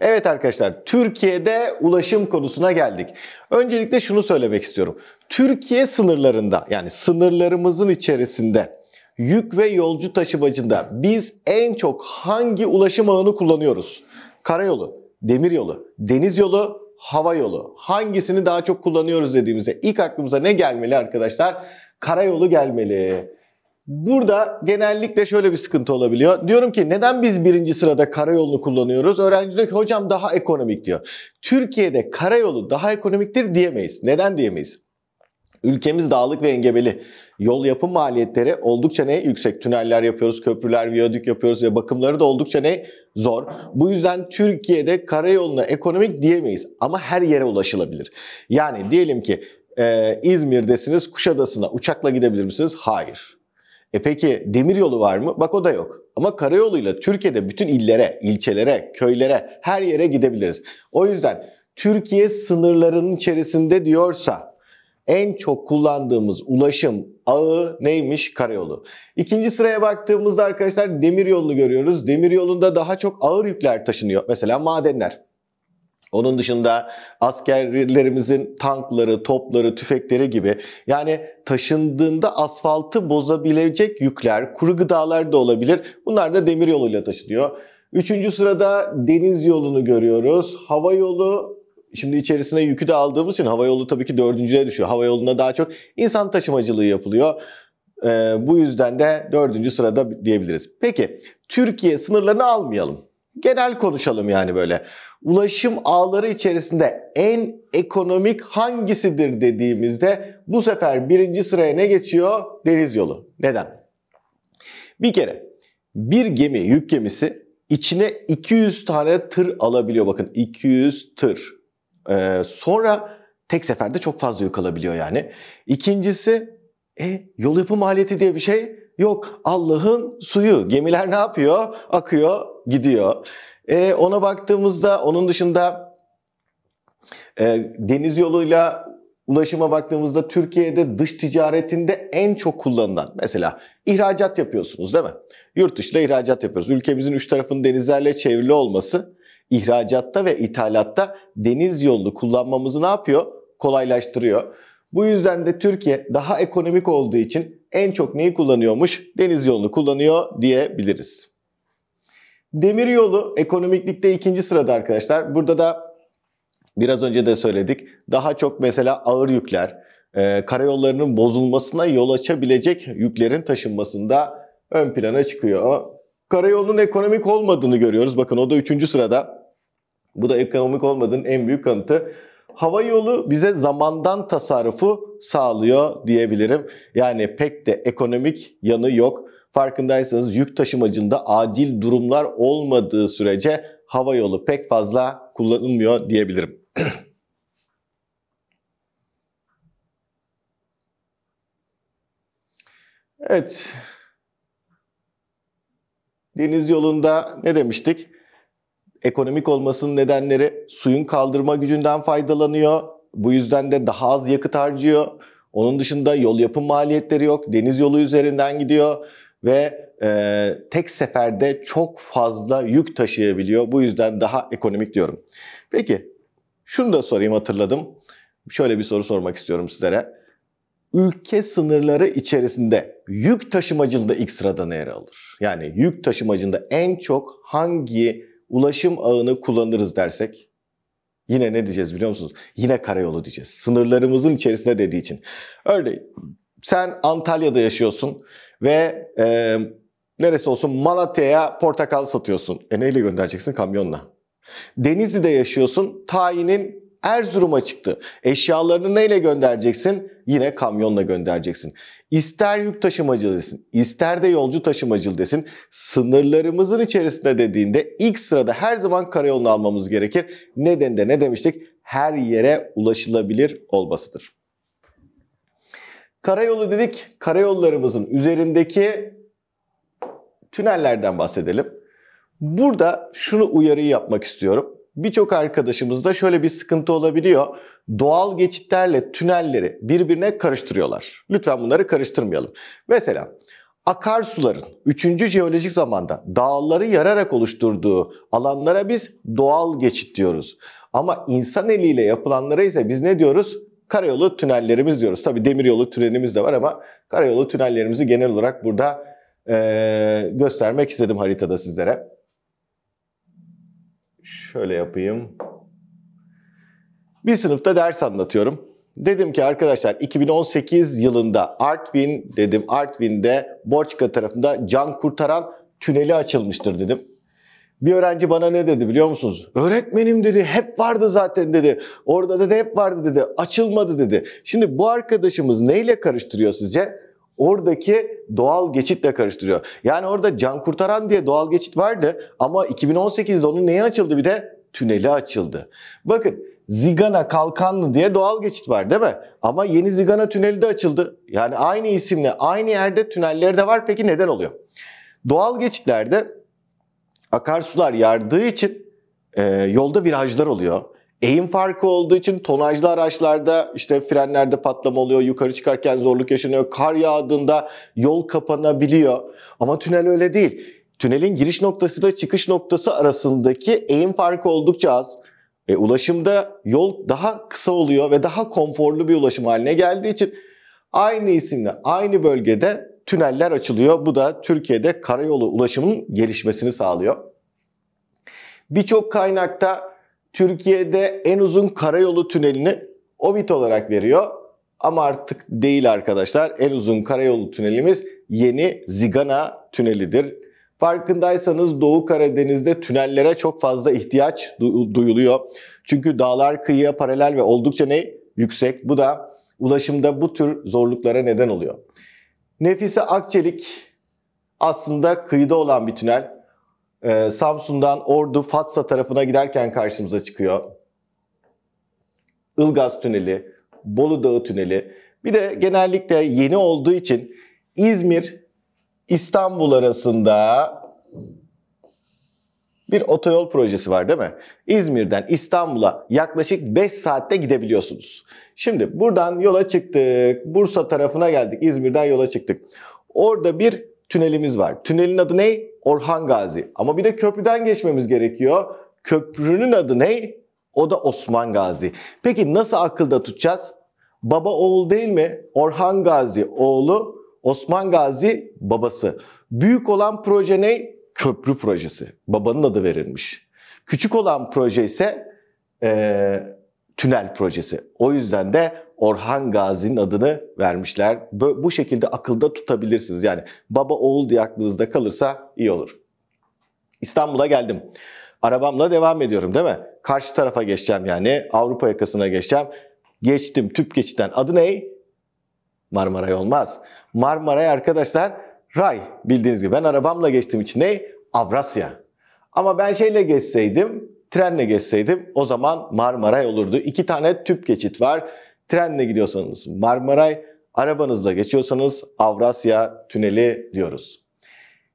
Evet arkadaşlar, Türkiye'de ulaşım konusuna geldik. Öncelikle şunu söylemek istiyorum. Türkiye sınırlarında yani sınırlarımızın içerisinde yük ve yolcu taşımacında biz en çok hangi ulaşım ağını kullanıyoruz? Karayolu, demiryolu, deniz yolu, hava yolu. Hangisini daha çok kullanıyoruz dediğimizde ilk aklımıza ne gelmeli arkadaşlar? Karayolu gelmeli. Burada genellikle şöyle bir sıkıntı olabiliyor. Diyorum ki neden biz birinci sırada karayolunu kullanıyoruz? Öğrenci diyor ki hocam daha ekonomik diyor. Türkiye'de karayolu daha ekonomiktir diyemeyiz. Neden diyemeyiz? Ülkemiz dağlık ve engebeli. Yol yapım maliyetleri oldukça ne yüksek. Tüneller yapıyoruz, köprüler, viyadük yapıyoruz ve bakımları da oldukça ne zor. Bu yüzden Türkiye'de karayoluna ekonomik diyemeyiz ama her yere ulaşılabilir. Yani diyelim ki e, İzmir'desiniz, Kuşadası'na uçakla gidebilir misiniz? Hayır. E peki demir yolu var mı? Bak o da yok. Ama karayoluyla Türkiye'de bütün illere, ilçelere, köylere, her yere gidebiliriz. O yüzden Türkiye sınırlarının içerisinde diyorsa en çok kullandığımız ulaşım ağı neymiş? Karayolu. İkinci sıraya baktığımızda arkadaşlar demir demiryolunu görüyoruz. Demir yolunda daha çok ağır yükler taşınıyor. Mesela madenler. Onun dışında askerlerimizin tankları, topları, tüfekleri gibi yani taşındığında asfaltı bozabilecek yükler, kuru gıdalar da olabilir. Bunlar da demir yoluyla taşınıyor. Üçüncü sırada deniz yolunu görüyoruz. Hava yolu Şimdi içerisine yükü de aldığımız için hava yolu tabii ki dördüncüye düşüyor. Hava yolunda daha çok insan taşımacılığı yapılıyor. Ee, bu yüzden de dördüncü sırada diyebiliriz. Peki Türkiye sınırlarını almayalım. Genel konuşalım yani böyle ulaşım ağları içerisinde en ekonomik hangisidir dediğimizde bu sefer birinci sıraya ne geçiyor? Deniz yolu. Neden? Bir kere bir gemi, yük gemisi içine 200 tane tır alabiliyor. Bakın 200 tır. Ee, sonra tek seferde çok fazla yük alabiliyor yani. İkincisi e, yol yapı maliyeti diye bir şey yok. Allah'ın suyu. Gemiler ne yapıyor? Akıyor, gidiyor. E, ona baktığımızda onun dışında e, deniz yoluyla ulaşıma baktığımızda Türkiye'de dış ticaretinde en çok kullanılan mesela ihracat yapıyorsunuz değil mi? Yurt dışına ihracat yapıyoruz. Ülkemizin üç tarafının denizlerle çevrili olması ihracatta ve ithalatta deniz yolunu kullanmamızı ne yapıyor? Kolaylaştırıyor. Bu yüzden de Türkiye daha ekonomik olduğu için en çok neyi kullanıyormuş? Deniz yolunu kullanıyor diyebiliriz. Demiryolu ekonomiklikte ikinci sırada arkadaşlar. Burada da biraz önce de söyledik. Daha çok mesela ağır yükler, e, karayollarının bozulmasına yol açabilecek yüklerin taşınmasında ön plana çıkıyor. Karayolunun ekonomik olmadığını görüyoruz. Bakın o da üçüncü sırada. Bu da ekonomik olmadığının en büyük kanıtı. Hava yolu bize zamandan tasarrufu sağlıyor diyebilirim. Yani pek de ekonomik yanı yok. Farkındaysanız yük taşımacında acil durumlar olmadığı sürece hava yolu pek fazla kullanılmıyor diyebilirim. evet. Deniz yolunda ne demiştik? Ekonomik olmasının nedenleri suyun kaldırma gücünden faydalanıyor. Bu yüzden de daha az yakıt harcıyor. Onun dışında yol yapım maliyetleri yok. Deniz yolu üzerinden gidiyor ve e, tek seferde çok fazla yük taşıyabiliyor. Bu yüzden daha ekonomik diyorum. Peki şunu da sorayım hatırladım. Şöyle bir soru sormak istiyorum sizlere. Ülke sınırları içerisinde yük taşımacılığında ilk sırada yer alır? Yani yük taşımacında en çok hangi ulaşım ağını kullanırız dersek yine ne diyeceğiz biliyor musunuz? Yine karayolu diyeceğiz. Sınırlarımızın içerisinde dediği için. Örneğin sen Antalya'da yaşıyorsun ve e, neresi olsun Malatya'ya portakal satıyorsun. E neyle göndereceksin? Kamyonla. Denizli'de yaşıyorsun. Tayinin Erzurum'a çıktı. Eşyalarını neyle göndereceksin? Yine kamyonla göndereceksin. İster yük taşımacılığı desin, ister de yolcu taşımacılığı desin. Sınırlarımızın içerisinde dediğinde ilk sırada her zaman karayolunu almamız gerekir. Neden de ne demiştik? Her yere ulaşılabilir olmasıdır. Karayolu dedik, karayollarımızın üzerindeki tünellerden bahsedelim. Burada şunu uyarı yapmak istiyorum. Birçok arkadaşımızda şöyle bir sıkıntı olabiliyor. Doğal geçitlerle tünelleri birbirine karıştırıyorlar. Lütfen bunları karıştırmayalım. Mesela akarsuların 3. jeolojik zamanda dağları yararak oluşturduğu alanlara biz doğal geçit diyoruz. Ama insan eliyle yapılanlara ise biz ne diyoruz? karayolu tünellerimiz diyoruz. Tabii demiryolu tünelimiz de var ama karayolu tünellerimizi genel olarak burada e, göstermek istedim haritada sizlere. Şöyle yapayım. Bir sınıfta ders anlatıyorum. Dedim ki arkadaşlar 2018 yılında Artvin dedim Artvin'de Borçka tarafında can kurtaran tüneli açılmıştır dedim. Bir öğrenci bana ne dedi biliyor musunuz? Öğretmenim dedi hep vardı zaten dedi. Orada dedi hep vardı dedi. Açılmadı dedi. Şimdi bu arkadaşımız neyle karıştırıyor sizce? oradaki doğal geçitle karıştırıyor. Yani orada can kurtaran diye doğal geçit vardı ama 2018'de onun neye açıldı bir de? Tüneli açıldı. Bakın Zigana Kalkanlı diye doğal geçit var değil mi? Ama yeni Zigana tüneli de açıldı. Yani aynı isimle aynı yerde tünelleri de var. Peki neden oluyor? Doğal geçitlerde Akarsular yardığı için e, yolda virajlar oluyor. Eğim farkı olduğu için tonajlı araçlarda işte frenlerde patlama oluyor, yukarı çıkarken zorluk yaşanıyor. Kar yağdığında yol kapanabiliyor. Ama tünel öyle değil. Tünelin giriş noktası da çıkış noktası arasındaki eğim farkı oldukça az. E, ulaşımda yol daha kısa oluyor ve daha konforlu bir ulaşım haline geldiği için aynı isimle aynı bölgede tüneller açılıyor. Bu da Türkiye'de karayolu ulaşımının gelişmesini sağlıyor. Birçok kaynakta Türkiye'de en uzun karayolu tünelini Ovit olarak veriyor. Ama artık değil arkadaşlar. En uzun karayolu tünelimiz yeni Zigana tünelidir. Farkındaysanız Doğu Karadeniz'de tünellere çok fazla ihtiyaç duyuluyor. Çünkü dağlar kıyıya paralel ve oldukça ne? Yüksek. Bu da ulaşımda bu tür zorluklara neden oluyor. Nefise Akçelik aslında kıyıda olan bir tünel. Ee, Samsun'dan Ordu, Fatsa tarafına giderken karşımıza çıkıyor. Ilgaz Tüneli, Bolu Dağı Tüneli. Bir de genellikle yeni olduğu için İzmir, İstanbul arasında bir otoyol projesi var değil mi? İzmir'den İstanbul'a yaklaşık 5 saatte gidebiliyorsunuz. Şimdi buradan yola çıktık. Bursa tarafına geldik. İzmir'den yola çıktık. Orada bir tünelimiz var. Tünelin adı ne? Orhan Gazi. Ama bir de köprüden geçmemiz gerekiyor. Köprünün adı ne? O da Osman Gazi. Peki nasıl akılda tutacağız? Baba oğul değil mi? Orhan Gazi oğlu, Osman Gazi babası. Büyük olan proje ne? köprü projesi. Babanın adı verilmiş. Küçük olan proje ise e, tünel projesi. O yüzden de Orhan Gazi'nin adını vermişler. Bu şekilde akılda tutabilirsiniz. Yani baba oğul diye aklınızda kalırsa iyi olur. İstanbul'a geldim. Arabamla devam ediyorum değil mi? Karşı tarafa geçeceğim yani. Avrupa yakasına geçeceğim. Geçtim tüp geçitten. Adı ne? Marmaray olmaz. Marmaray arkadaşlar Ray bildiğiniz gibi. Ben arabamla geçtiğim için ne? Avrasya. Ama ben şeyle geçseydim, trenle geçseydim o zaman Marmaray olurdu. İki tane tüp geçit var. Trenle gidiyorsanız Marmaray, arabanızla geçiyorsanız Avrasya Tüneli diyoruz.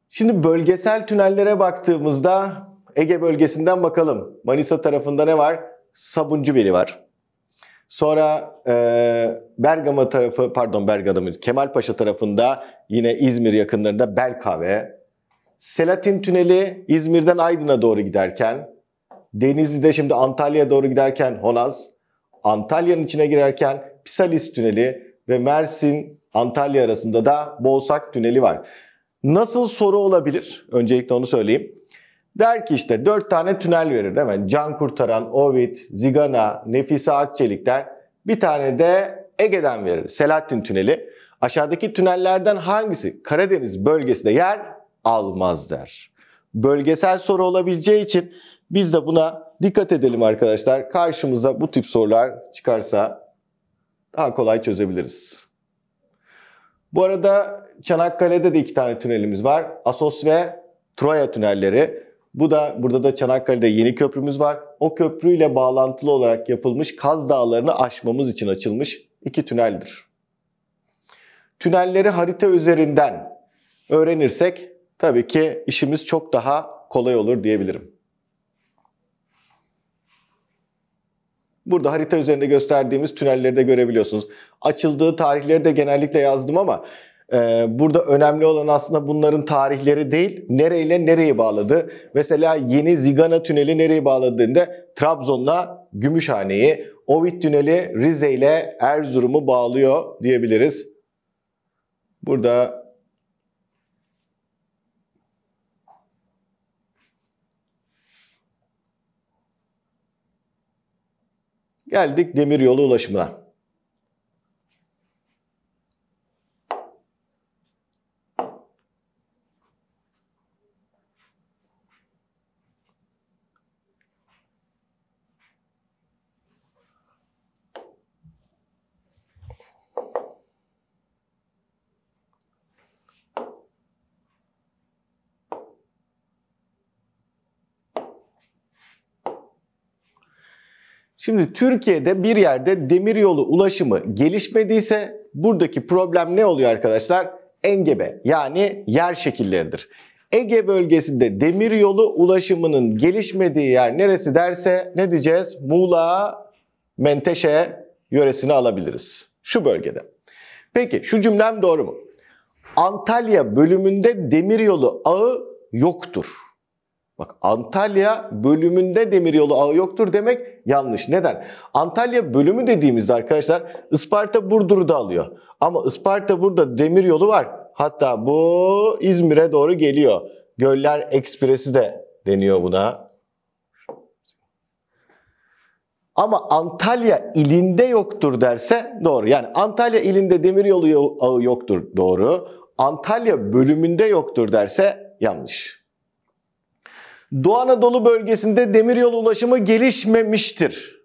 Şimdi bölgesel tünellere baktığımızda Ege bölgesinden bakalım. Manisa tarafında ne var? Sabuncubeli var. Sonra e, Bergama tarafı, pardon Bergama, Kemalpaşa tarafında yine İzmir yakınlarında Belkave. Selatin Tüneli İzmir'den Aydın'a doğru giderken, Denizli'de şimdi Antalya'ya doğru giderken Honaz, Antalya'nın içine girerken Pisalis Tüneli ve Mersin Antalya arasında da Boğsak Tüneli var. Nasıl soru olabilir? Öncelikle onu söyleyeyim. Der ki işte dört tane tünel verir değil mi? Can Kurtaran, Ovid, Zigana, Nefise Akçelik der. Bir tane de Ege'den verir. Selahattin Tüneli. Aşağıdaki tünellerden hangisi Karadeniz bölgesinde yer almaz der. Bölgesel soru olabileceği için biz de buna dikkat edelim arkadaşlar. Karşımıza bu tip sorular çıkarsa daha kolay çözebiliriz. Bu arada Çanakkale'de de iki tane tünelimiz var. Asos ve Troya tünelleri. Bu da burada da Çanakkale'de yeni köprümüz var. O köprüyle bağlantılı olarak yapılmış Kaz Dağları'nı aşmamız için açılmış iki tüneldir. Tünelleri harita üzerinden öğrenirsek tabii ki işimiz çok daha kolay olur diyebilirim. Burada harita üzerinde gösterdiğimiz tünelleri de görebiliyorsunuz. Açıldığı tarihleri de genellikle yazdım ama ee, burada önemli olan aslında bunların tarihleri değil, nereyle nereyi bağladı. Mesela yeni Zigana Tüneli nereyi bağladığında Trabzon'la Gümüşhane'yi, Ovid Tüneli Rize ile Erzurum'u bağlıyor diyebiliriz. Burada geldik demiryolu ulaşımına. Şimdi Türkiye'de bir yerde demiryolu ulaşımı gelişmediyse buradaki problem ne oluyor arkadaşlar? Engebe yani yer şekilleridir. Ege bölgesinde demiryolu ulaşımının gelişmediği yer neresi derse ne diyeceğiz? Muğla, Menteşe yöresini alabiliriz. Şu bölgede. Peki şu cümlem doğru mu? Antalya bölümünde demiryolu ağı yoktur. Bak Antalya bölümünde demiryolu ağı yoktur demek yanlış. Neden? Antalya bölümü dediğimizde arkadaşlar Isparta Burdur'u da alıyor. Ama Isparta burada demir yolu var. Hatta bu İzmir'e doğru geliyor. Göller Ekspresi de deniyor buna. Ama Antalya ilinde yoktur derse doğru. Yani Antalya ilinde demiryolu ağı yoktur doğru. Antalya bölümünde yoktur derse yanlış. Doğu Anadolu bölgesinde demiryolu ulaşımı gelişmemiştir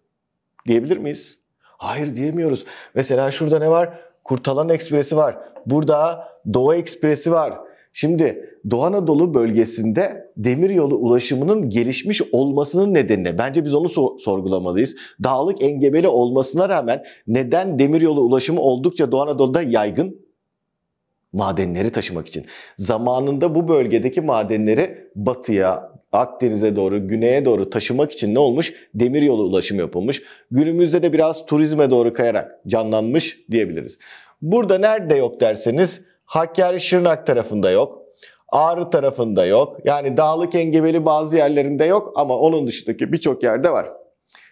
diyebilir miyiz? Hayır diyemiyoruz. Mesela şurada ne var? Kurtalan Ekspresi var. Burada Doğu Ekspresi var. Şimdi Doğu Anadolu bölgesinde demiryolu ulaşımının gelişmiş olmasının nedeni? bence biz onu sorgulamalıyız. Dağlık engebeli olmasına rağmen neden demiryolu ulaşımı oldukça Doğu Anadolu'da yaygın? madenleri taşımak için. Zamanında bu bölgedeki madenleri batıya, Akdeniz'e doğru, güneye doğru taşımak için ne olmuş? Demiryolu ulaşımı yapılmış. Günümüzde de biraz turizme doğru kayarak canlanmış diyebiliriz. Burada nerede yok derseniz Hakkari Şırnak tarafında yok. Ağrı tarafında yok. Yani dağlık engebeli bazı yerlerinde yok ama onun dışındaki birçok yerde var.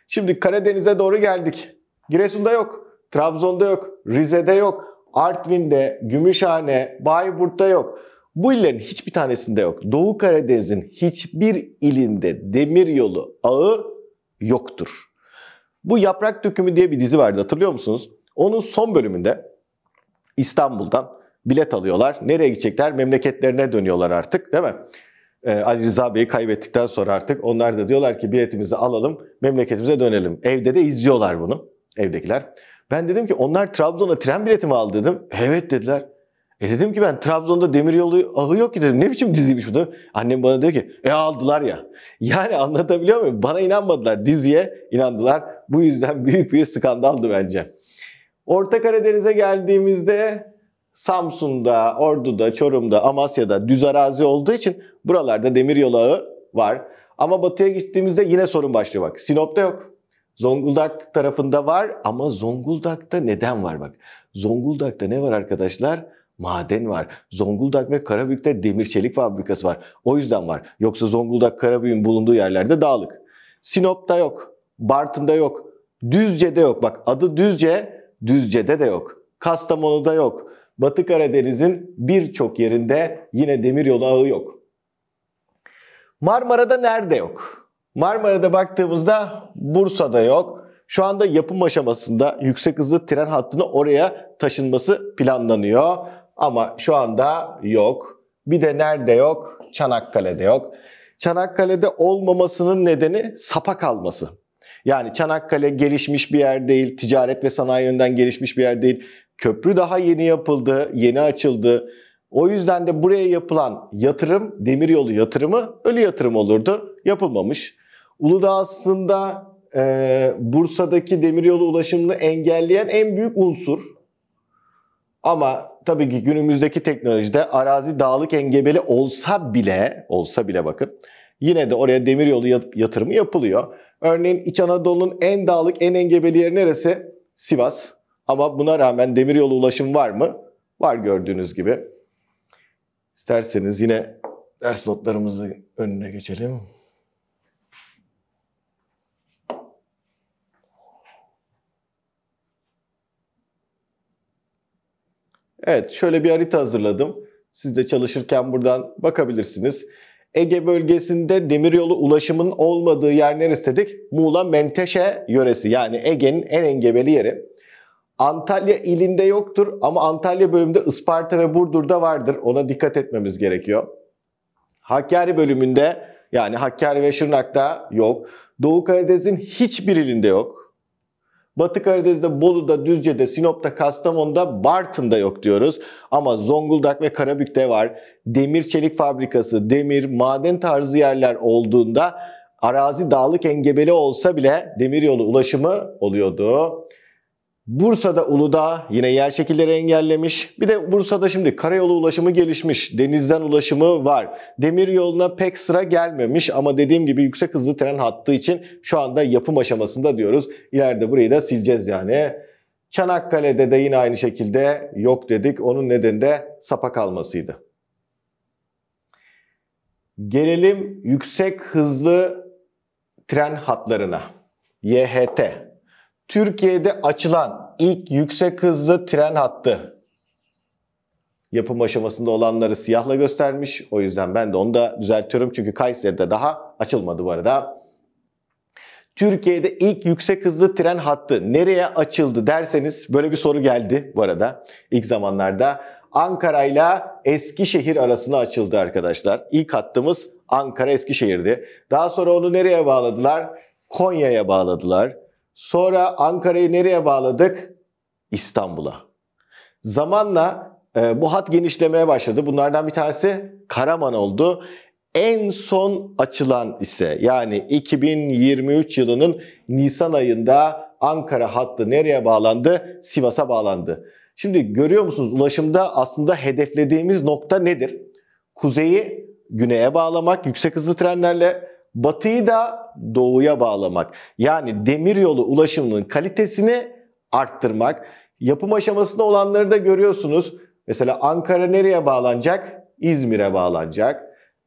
Şimdi Karadeniz'e doğru geldik. Giresun'da yok, Trabzon'da yok, Rize'de yok, Artvin'de, Gümüşhane, Bayburt'ta yok. Bu illerin hiçbir tanesinde yok. Doğu Karadeniz'in hiçbir ilinde demiryolu ağı yoktur. Bu Yaprak Dökümü diye bir dizi vardı hatırlıyor musunuz? Onun son bölümünde İstanbul'dan bilet alıyorlar. Nereye gidecekler? Memleketlerine dönüyorlar artık değil mi? Ee, Ali Rıza Bey'i kaybettikten sonra artık onlar da diyorlar ki biletimizi alalım, memleketimize dönelim. Evde de izliyorlar bunu evdekiler. Ben dedim ki onlar Trabzon'a tren bileti mi aldı dedim. Evet dediler. E dedim ki ben Trabzon'da demiryolu ahı yok ki dedim. Ne biçim diziymiş bu da? Annem bana diyor ki e aldılar ya. Yani anlatabiliyor muyum? Bana inanmadılar diziye inandılar. Bu yüzden büyük bir skandaldı bence. Orta Karadeniz'e geldiğimizde Samsun'da, Ordu'da, Çorum'da, Amasya'da düz arazi olduğu için buralarda demiryolu ağı var. Ama batıya gittiğimizde yine sorun başlıyor bak. Sinop'ta yok. Zonguldak tarafında var ama Zonguldak'ta neden var bak. Zonguldak'ta ne var arkadaşlar? maden var. Zonguldak ve Karabük'te demir çelik fabrikası var. O yüzden var. Yoksa Zonguldak, Karabük'ün bulunduğu yerlerde dağlık. Sinop'ta yok. Bartın'da yok. Düzce'de yok. Bak adı Düzce, Düzce'de de yok. Kastamonu'da yok. Batı Karadeniz'in birçok yerinde yine demiryolu ağı yok. Marmara'da nerede yok? Marmara'da baktığımızda Bursa'da yok. Şu anda yapım aşamasında yüksek hızlı tren hattını oraya taşınması planlanıyor. Ama şu anda yok. Bir de nerede yok? Çanakkale'de yok. Çanakkale'de olmamasının nedeni sapa kalması. Yani Çanakkale gelişmiş bir yer değil, ticaret ve sanayi yönden gelişmiş bir yer değil. Köprü daha yeni yapıldı, yeni açıldı. O yüzden de buraya yapılan yatırım, demiryolu yatırımı ölü yatırım olurdu. Yapılmamış. Uludağ aslında e, Bursa'daki demiryolu ulaşımını engelleyen en büyük unsur. Ama tabii ki günümüzdeki teknolojide arazi dağlık engebeli olsa bile, olsa bile bakın, yine de oraya demiryolu yatırımı yapılıyor. Örneğin İç Anadolu'nun en dağlık, en engebeli yeri neresi? Sivas. Ama buna rağmen demiryolu ulaşım var mı? Var gördüğünüz gibi. İsterseniz yine ders notlarımızı önüne geçelim. Evet şöyle bir harita hazırladım. Siz de çalışırken buradan bakabilirsiniz. Ege bölgesinde demiryolu ulaşımın olmadığı yer neresi dedik? Muğla Menteşe yöresi yani Ege'nin en engebeli yeri. Antalya ilinde yoktur ama Antalya bölümünde Isparta ve Burdur'da vardır. Ona dikkat etmemiz gerekiyor. Hakkari bölümünde yani Hakkari ve Şırnak'ta yok. Doğu Karadeniz'in hiçbir ilinde yok. Batı Karadeniz'de Bolu'da, Düzce'de, Sinop'ta, Kastamonu'da, Bartın'da yok diyoruz. Ama Zonguldak ve Karabük'te var. Demir çelik fabrikası, demir, maden tarzı yerler olduğunda arazi dağlık engebeli olsa bile demiryolu ulaşımı oluyordu. Bursa'da Uludağ yine yer şekilleri engellemiş. Bir de Bursa'da şimdi karayolu ulaşımı gelişmiş. Denizden ulaşımı var. Demir yoluna pek sıra gelmemiş ama dediğim gibi yüksek hızlı tren hattı için şu anda yapım aşamasında diyoruz. İleride burayı da sileceğiz yani. Çanakkale'de de yine aynı şekilde yok dedik. Onun nedeni de sapa kalmasıydı. Gelelim yüksek hızlı tren hatlarına. YHT Türkiye'de açılan ilk yüksek hızlı tren hattı. Yapım aşamasında olanları siyahla göstermiş. O yüzden ben de onu da düzeltiyorum. Çünkü Kayseri'de daha açılmadı bu arada. Türkiye'de ilk yüksek hızlı tren hattı nereye açıldı derseniz böyle bir soru geldi bu arada ilk zamanlarda. Ankara ile Eskişehir arasında açıldı arkadaşlar. İlk hattımız Ankara Eskişehir'di. Daha sonra onu nereye bağladılar? Konya'ya bağladılar. Sonra Ankara'yı nereye bağladık? İstanbul'a. Zamanla e, bu hat genişlemeye başladı. Bunlardan bir tanesi Karaman oldu. En son açılan ise yani 2023 yılının Nisan ayında Ankara hattı nereye bağlandı? Sivas'a bağlandı. Şimdi görüyor musunuz ulaşımda aslında hedeflediğimiz nokta nedir? Kuzeyi güneye bağlamak yüksek hızlı trenlerle Batıyı da doğuya bağlamak. Yani demiryolu ulaşımının kalitesini arttırmak. Yapım aşamasında olanları da görüyorsunuz. Mesela Ankara nereye bağlanacak? İzmir'e bağlanacak.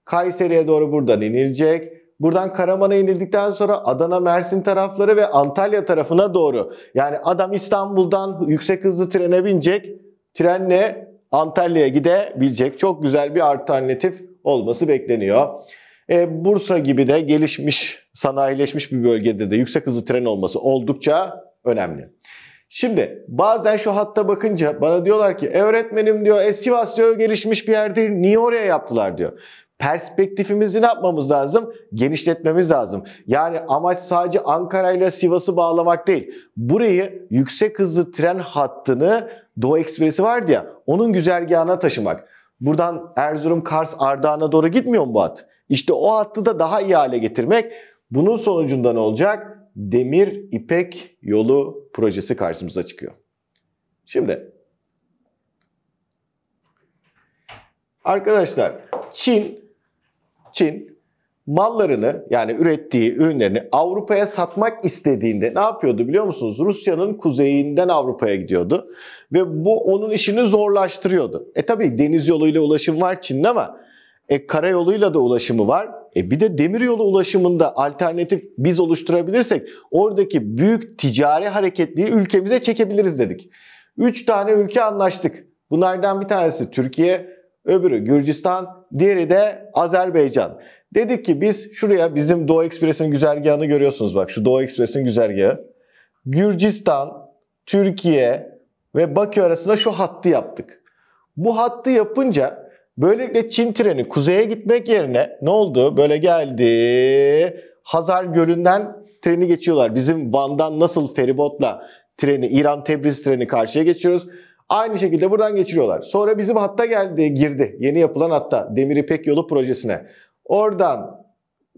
Kayseri'ye doğru buradan inilecek. Buradan Karaman'a inildikten sonra Adana, Mersin tarafları ve Antalya tarafına doğru. Yani adam İstanbul'dan yüksek hızlı trene binecek. Trenle Antalya'ya gidebilecek. Çok güzel bir alternatif olması bekleniyor. E, Bursa gibi de gelişmiş, sanayileşmiş bir bölgede de yüksek hızlı tren olması oldukça önemli. Şimdi bazen şu hatta bakınca bana diyorlar ki e, öğretmenim diyor e, Sivas diyor gelişmiş bir yer değil niye oraya yaptılar diyor. Perspektifimizi ne yapmamız lazım? Genişletmemiz lazım. Yani amaç sadece Ankara ile Sivas'ı bağlamak değil. Burayı yüksek hızlı tren hattını Doğu Ekspresi vardı ya onun güzergahına taşımak. Buradan Erzurum, Kars, Ardahan'a doğru gitmiyor mu bu hat? İşte o hattı da daha iyi hale getirmek bunun sonucunda ne olacak? Demir İpek Yolu projesi karşımıza çıkıyor. Şimdi arkadaşlar Çin Çin mallarını yani ürettiği ürünlerini Avrupa'ya satmak istediğinde ne yapıyordu biliyor musunuz? Rusya'nın kuzeyinden Avrupa'ya gidiyordu ve bu onun işini zorlaştırıyordu. E tabi deniz yoluyla ulaşım var Çin'de ama e, karayoluyla da ulaşımı var. E bir de demiryolu ulaşımında alternatif biz oluşturabilirsek oradaki büyük ticari hareketliği ülkemize çekebiliriz dedik. 3 tane ülke anlaştık. Bunlardan bir tanesi Türkiye, öbürü Gürcistan, diğeri de Azerbaycan. Dedik ki biz şuraya bizim Doğu Ekspresi'nin güzergahını görüyorsunuz bak şu Doğu Ekspresi'nin güzergahı. Gürcistan, Türkiye ve Bakü arasında şu hattı yaptık. Bu hattı yapınca Böylelikle Çin treni kuzeye gitmek yerine ne oldu? Böyle geldi. Hazar Gölü'nden treni geçiyorlar. Bizim Van'dan nasıl feribotla treni, İran Tebriz treni karşıya geçiyoruz. Aynı şekilde buradan geçiriyorlar. Sonra bizim hatta geldi, girdi. Yeni yapılan hatta Demir İpek Yolu projesine. Oradan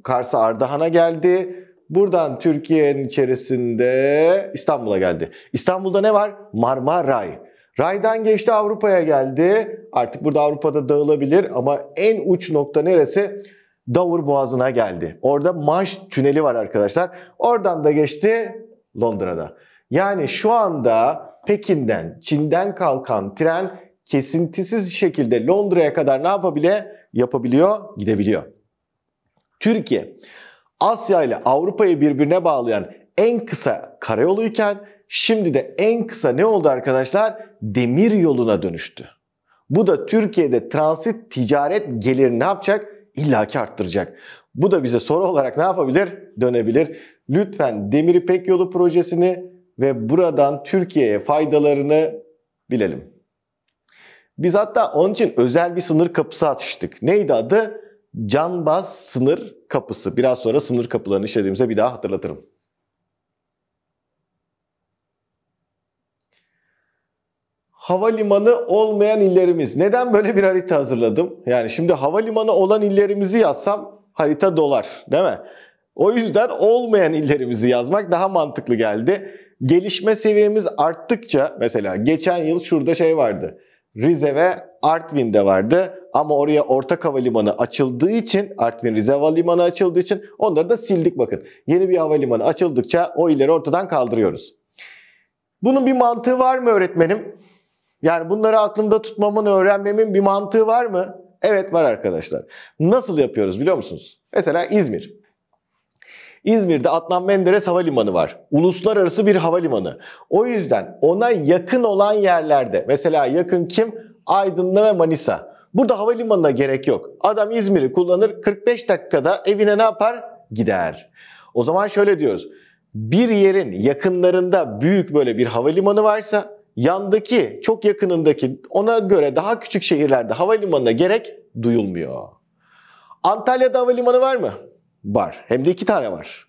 Kars'a Ardahan'a geldi. Buradan Türkiye'nin içerisinde İstanbul'a geldi. İstanbul'da ne var? Marmaray. Ray'dan geçti Avrupa'ya geldi. Artık burada Avrupa'da dağılabilir ama en uç nokta neresi? Dover Boğazı'na geldi. Orada Manş tüneli var arkadaşlar. Oradan da geçti Londra'da. Yani şu anda Pekin'den, Çin'den kalkan tren kesintisiz şekilde Londra'ya kadar ne yapabile? Yapabiliyor, gidebiliyor. Türkiye, Asya ile Avrupa'yı birbirine bağlayan en kısa karayoluyken Şimdi de en kısa ne oldu arkadaşlar? Demir yoluna dönüştü. Bu da Türkiye'de transit ticaret gelirini ne yapacak? İlla ki arttıracak. Bu da bize soru olarak ne yapabilir? Dönebilir. Lütfen Demir İpek Yolu projesini ve buradan Türkiye'ye faydalarını bilelim. Biz hatta onun için özel bir sınır kapısı açtık. Neydi adı? Canbaz sınır kapısı. Biraz sonra sınır kapılarını işlediğimizde bir daha hatırlatırım. havalimanı olmayan illerimiz. Neden böyle bir harita hazırladım? Yani şimdi havalimanı olan illerimizi yazsam harita dolar değil mi? O yüzden olmayan illerimizi yazmak daha mantıklı geldi. Gelişme seviyemiz arttıkça mesela geçen yıl şurada şey vardı. Rize ve Artvin'de vardı ama oraya ortak havalimanı açıldığı için Artvin Rize Havalimanı açıldığı için onları da sildik bakın. Yeni bir havalimanı açıldıkça o illeri ortadan kaldırıyoruz. Bunun bir mantığı var mı öğretmenim? Yani bunları aklımda tutmamın, öğrenmemin bir mantığı var mı? Evet var arkadaşlar. Nasıl yapıyoruz biliyor musunuz? Mesela İzmir. İzmir'de Adnan Menderes Havalimanı var. Uluslararası bir havalimanı. O yüzden ona yakın olan yerlerde mesela yakın kim? Aydın'la ve Manisa. Burada havalimanına gerek yok. Adam İzmir'i kullanır 45 dakikada evine ne yapar? Gider. O zaman şöyle diyoruz. Bir yerin yakınlarında büyük böyle bir havalimanı varsa yandaki, çok yakınındaki ona göre daha küçük şehirlerde havalimanına gerek duyulmuyor. Antalya'da havalimanı var mı? Var. Hem de iki tane var.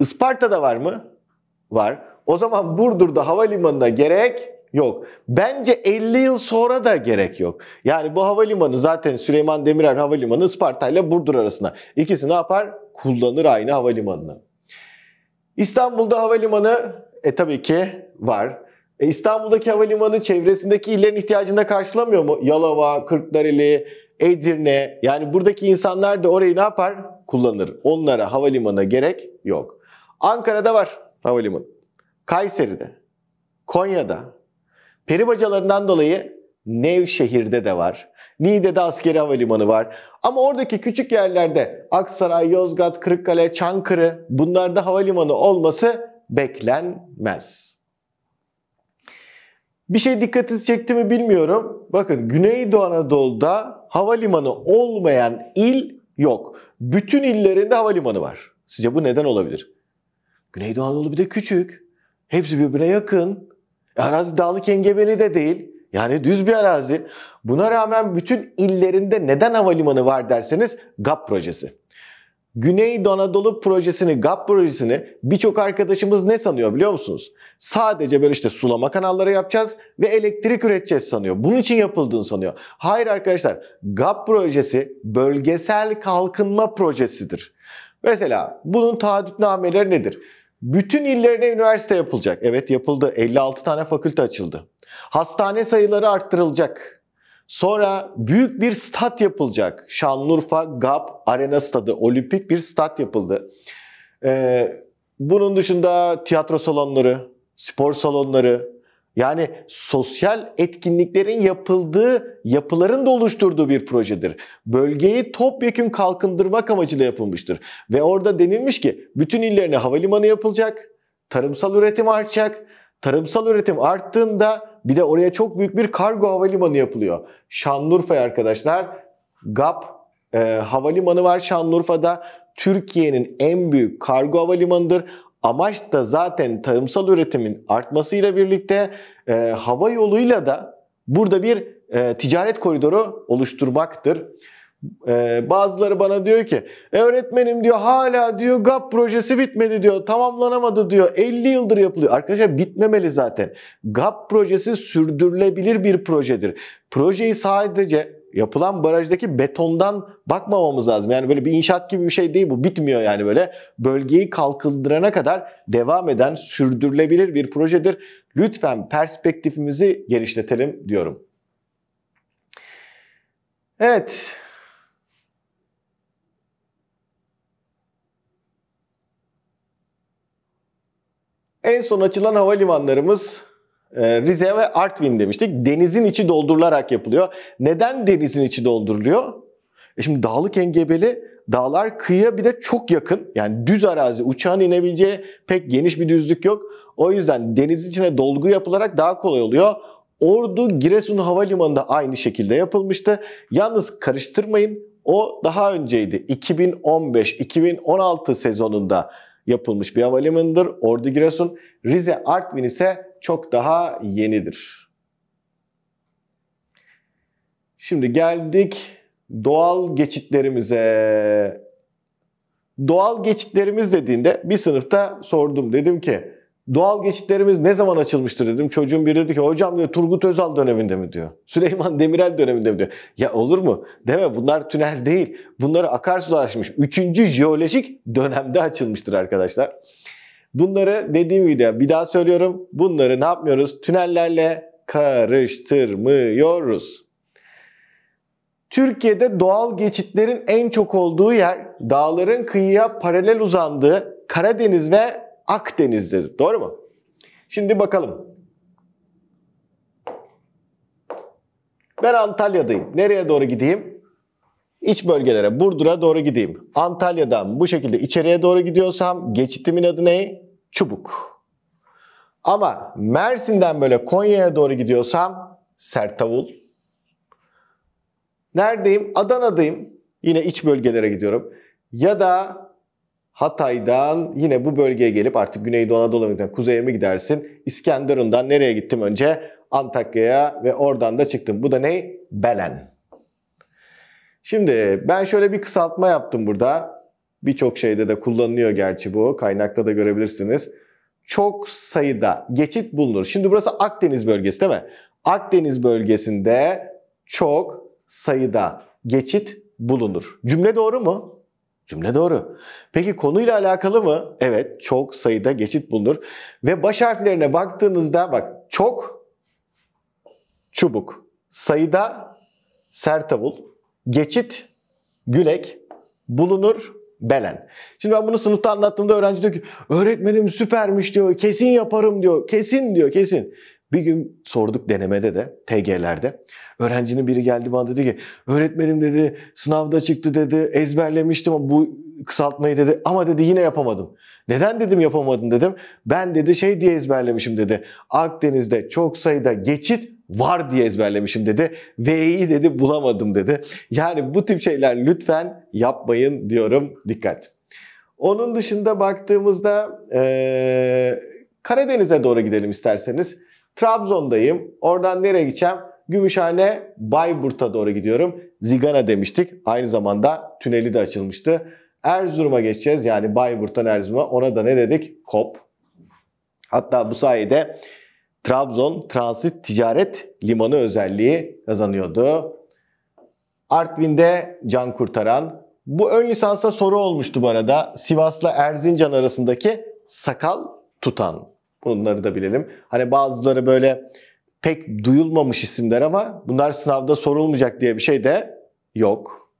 Isparta'da var mı? Var. O zaman Burdur'da havalimanına gerek yok. Bence 50 yıl sonra da gerek yok. Yani bu havalimanı zaten Süleyman Demirel Havalimanı Isparta ile Burdur arasında. İkisi ne yapar? Kullanır aynı havalimanını. İstanbul'da havalimanı e tabii ki var. E İstanbul'daki havalimanı çevresindeki illerin ihtiyacını da karşılamıyor mu? Yalova, Kırklareli, Edirne. Yani buradaki insanlar da orayı ne yapar? Kullanır. Onlara havalimanına gerek yok. Ankara'da var havalimanı. Kayseri'de, Konya'da. Peribacalarından dolayı Nevşehir'de de var. Niğde'de askeri havalimanı var. Ama oradaki küçük yerlerde Aksaray, Yozgat, Kırıkkale, Çankırı bunlarda havalimanı olması beklenmez. Bir şey dikkatinizi çekti mi bilmiyorum. Bakın Güneydoğu Anadolu'da havalimanı olmayan il yok. Bütün illerinde havalimanı var. Sizce bu neden olabilir? Güneydoğu Anadolu bir de küçük. Hepsi birbirine yakın. E, arazi dağlık engebeli de değil. Yani düz bir arazi. Buna rağmen bütün illerinde neden havalimanı var derseniz GAP projesi. Güney Anadolu projesini, GAP projesini birçok arkadaşımız ne sanıyor biliyor musunuz? Sadece böyle işte sulama kanalları yapacağız ve elektrik üreteceğiz sanıyor. Bunun için yapıldığını sanıyor. Hayır arkadaşlar, GAP projesi bölgesel kalkınma projesidir. Mesela bunun taahhütnameleri nedir? Bütün illerine üniversite yapılacak. Evet yapıldı. 56 tane fakülte açıldı. Hastane sayıları arttırılacak. Sonra büyük bir stat yapılacak. Şanlıurfa GAP Arena Stadı, olimpik bir stat yapıldı. Ee, bunun dışında tiyatro salonları, spor salonları, yani sosyal etkinliklerin yapıldığı, yapıların da oluşturduğu bir projedir. Bölgeyi topyekün kalkındırmak amacıyla yapılmıştır. Ve orada denilmiş ki bütün illerine havalimanı yapılacak, tarımsal üretim artacak. Tarımsal üretim arttığında bir de oraya çok büyük bir kargo havalimanı yapılıyor. Şanlıurfa'ya arkadaşlar GAP e, havalimanı var Şanlıurfa'da. Türkiye'nin en büyük kargo havalimanıdır. Amaç da zaten tarımsal üretimin artmasıyla birlikte e, hava yoluyla da burada bir e, ticaret koridoru oluşturmaktır. Ee, bazıları bana diyor ki e, öğretmenim diyor hala diyor GAP projesi bitmedi diyor tamamlanamadı diyor 50 yıldır yapılıyor. Arkadaşlar bitmemeli zaten. GAP projesi sürdürülebilir bir projedir. Projeyi sadece yapılan barajdaki betondan bakmamamız lazım. Yani böyle bir inşaat gibi bir şey değil bu. Bitmiyor yani böyle. Bölgeyi kalkındırana kadar devam eden sürdürülebilir bir projedir. Lütfen perspektifimizi genişletelim diyorum. Evet. En son açılan havalimanlarımız e, Rize ve Artvin demiştik. Denizin içi doldurularak yapılıyor. Neden denizin içi dolduruluyor? E şimdi dağlık engebeli dağlar kıyıya bir de çok yakın. Yani düz arazi uçağın inebileceği pek geniş bir düzlük yok. O yüzden deniz içine dolgu yapılarak daha kolay oluyor. Ordu Giresun havalimanında aynı şekilde yapılmıştı. Yalnız karıştırmayın o daha önceydi. 2015-2016 sezonunda yapılmış bir havalimanıdır. Ordu Giresun, Rize Artvin ise çok daha yenidir. Şimdi geldik doğal geçitlerimize. Doğal geçitlerimiz dediğinde bir sınıfta sordum. Dedim ki doğal geçitlerimiz ne zaman açılmıştır dedim. Çocuğum biri dedi ki hocam diyor Turgut Özal döneminde mi diyor. Süleyman Demirel döneminde mi diyor. Ya olur mu? Deme bunlar tünel değil. Bunları akarsuda açmış. Üçüncü jeolojik dönemde açılmıştır arkadaşlar. Bunları dediğim gibi bir daha söylüyorum. Bunları ne yapmıyoruz? Tünellerle karıştırmıyoruz. Türkiye'de doğal geçitlerin en çok olduğu yer dağların kıyıya paralel uzandığı Karadeniz ve Akdeniz'dedir. Doğru mu? Şimdi bakalım. Ben Antalya'dayım. Nereye doğru gideyim? İç bölgelere, Burdur'a doğru gideyim. Antalya'dan bu şekilde içeriye doğru gidiyorsam geçitimin adı ne? Çubuk. Ama Mersin'den böyle Konya'ya doğru gidiyorsam Sertavul. Neredeyim? Adana'dayım. Yine iç bölgelere gidiyorum. Ya da Hatay'dan yine bu bölgeye gelip artık Güneydoğu Anadolu'dan kuzeye mi gidersin? İskenderun'dan nereye gittim önce? Antakya'ya ve oradan da çıktım. Bu da ne? Belen. Şimdi ben şöyle bir kısaltma yaptım burada. Birçok şeyde de kullanılıyor gerçi bu. Kaynakta da görebilirsiniz. Çok sayıda geçit bulunur. Şimdi burası Akdeniz bölgesi değil mi? Akdeniz bölgesinde çok sayıda geçit bulunur. Cümle doğru mu? Cümle doğru. Peki konuyla alakalı mı? Evet, çok sayıda geçit bulunur. Ve baş harflerine baktığınızda bak çok çubuk, sayıda sertavul, geçit gülek, bulunur belen. Şimdi ben bunu sınıfta anlattığımda öğrenci diyor ki öğretmenim süpermiş diyor, kesin yaparım diyor, kesin diyor, kesin. Bir gün sorduk denemede de, TG'lerde. Öğrencinin biri geldi bana dedi ki, öğretmenim dedi, sınavda çıktı dedi, ezberlemiştim ama bu kısaltmayı dedi ama dedi yine yapamadım. Neden dedim yapamadın dedim. Ben dedi şey diye ezberlemişim dedi. Akdeniz'de çok sayıda geçit var diye ezberlemişim dedi. V'yi dedi bulamadım dedi. Yani bu tip şeyler lütfen yapmayın diyorum. Dikkat. Onun dışında baktığımızda ee, Karadeniz'e doğru gidelim isterseniz. Trabzon'dayım. Oradan nereye gideceğim? Gümüşhane Bayburt'a doğru gidiyorum. Zigana demiştik. Aynı zamanda tüneli de açılmıştı. Erzurum'a geçeceğiz. Yani Bayburt'tan Erzurum'a. Ona da ne dedik? Kop. Hatta bu sayede Trabzon Transit Ticaret Limanı özelliği kazanıyordu. Artvin'de can kurtaran. Bu ön lisansa soru olmuştu bu arada. Sivas'la Erzincan arasındaki sakal tutan Bunları da bilelim. Hani bazıları böyle pek duyulmamış isimler ama bunlar sınavda sorulmayacak diye bir şey de yok.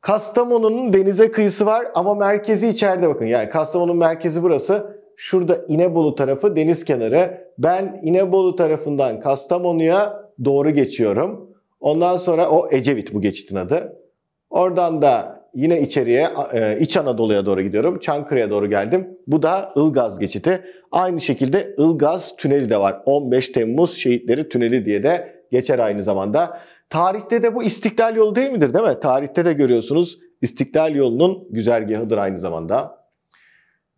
Kastamonu'nun denize kıyısı var ama merkezi içeride bakın. Yani Kastamonu'nun merkezi burası. Şurada İnebolu tarafı deniz kenarı. Ben İnebolu tarafından Kastamonu'ya doğru geçiyorum. Ondan sonra o Ecevit bu geçitin adı. Oradan da yine içeriye, e, İç Anadolu'ya doğru gidiyorum. Çankırı'ya doğru geldim. Bu da Ilgaz geçiti. Aynı şekilde Ilgaz tüneli de var. 15 Temmuz Şehitleri Tüneli diye de geçer aynı zamanda. Tarihte de bu İstiklal Yolu değil midir değil mi? Tarihte de görüyorsunuz İstiklal Yolu'nun güzergahıdır aynı zamanda.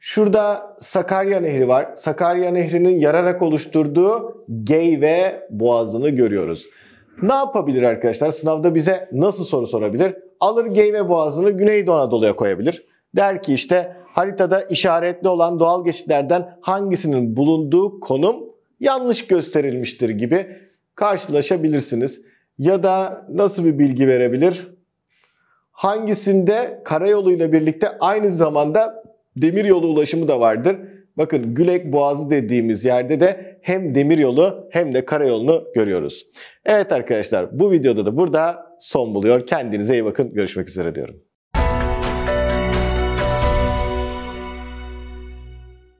Şurada Sakarya Nehri var. Sakarya Nehri'nin yararak oluşturduğu Geyve Boğazı'nı görüyoruz. Ne yapabilir arkadaşlar? Sınavda bize nasıl soru sorabilir? alır Geyve Boğazı'nı Güneydoğu Anadolu'ya koyabilir. Der ki işte haritada işaretli olan doğal geçitlerden hangisinin bulunduğu konum yanlış gösterilmiştir gibi karşılaşabilirsiniz. Ya da nasıl bir bilgi verebilir? Hangisinde karayoluyla birlikte aynı zamanda demiryolu ulaşımı da vardır. Bakın Gülek Boğazı dediğimiz yerde de hem demiryolu hem de karayolunu görüyoruz. Evet arkadaşlar bu videoda da burada son buluyor. Kendinize iyi bakın. Görüşmek üzere diyorum.